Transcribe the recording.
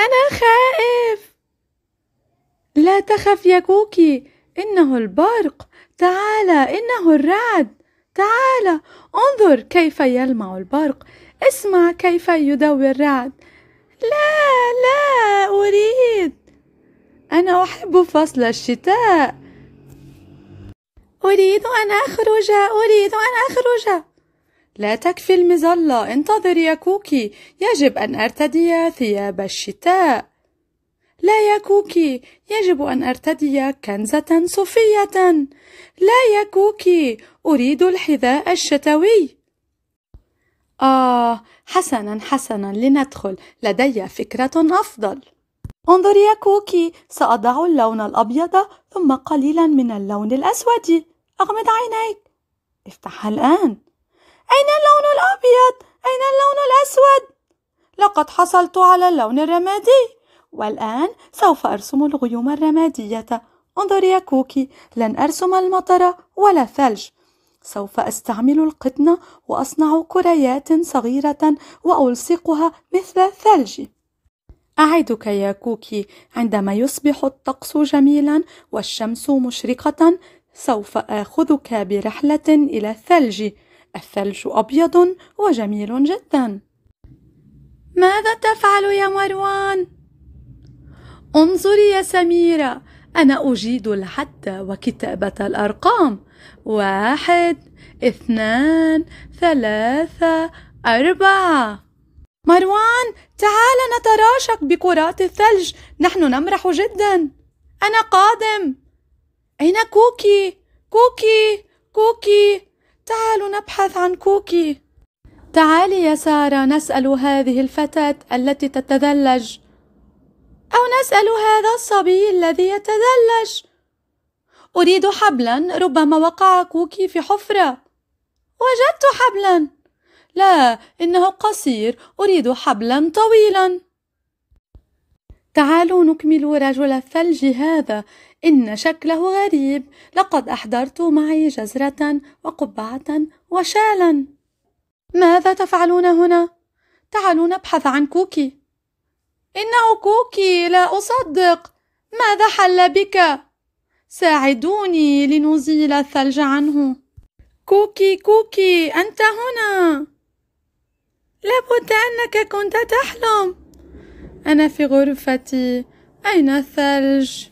أنا خائف لا تخف يا كوكي إنه البرق تعال إنه الرعد تعال انظر كيف يلمع البرق اسمع كيف يدوي الرعد لا لا أريد أنا أحب فصل الشتاء أريد أن أخرج أريد أن أخرج لا تكفي المظلة انتظر يا كوكي يجب أن أرتدي ثياب الشتاء لا يا كوكي يجب أن أرتدي كنزة صوفية لا يا كوكي أريد الحذاء الشتوي آه حسنا حسنا لندخل لدي فكرة أفضل انظر يا كوكي سأضع اللون الأبيض ثم قليلا من اللون الأسود أغمض عينيك افتحها الآن أين اللون الأبيض؟ أين اللون الأسود؟ لقد حصلت على اللون الرمادي والآن سوف أرسم الغيوم الرمادية انظر يا كوكي لن أرسم المطر ولا ثلج سوف أستعمل القطن وأصنع كريات صغيرة وألصقها مثل الثلج أعدك يا كوكي عندما يصبح الطقس جميلا والشمس مشرقة سوف آخذك برحلة إلى الثلج الثلج أبيض وجميل جدا ماذا تفعل يا مروان؟ انظري يا سميرة أنا أجيد الحد وكتابة الأرقام واحد اثنان ثلاثة أربعة مروان تعال نتراشق بكرات الثلج نحن نمرح جدا أنا قادم أين كوكي؟ كوكي كوكي تعالوا نبحث عن كوكي تعالي يا سارة نسأل هذه الفتاة التي تتذلج أو نسأل هذا الصبي الذي يتذلج أريد حبلا ربما وقع كوكي في حفرة وجدت حبلا لا إنه قصير أريد حبلا طويلا تعالوا نكمل رجل الثلج هذا إن شكله غريب لقد أحضرت معي جزرة وقبعة وشالا ماذا تفعلون هنا؟ تعالوا نبحث عن كوكي إنه كوكي لا أصدق ماذا حل بك؟ ساعدوني لنزيل الثلج عنه كوكي كوكي أنت هنا لابد أنك كنت تحلم أنا في غرفتي أين الثلج؟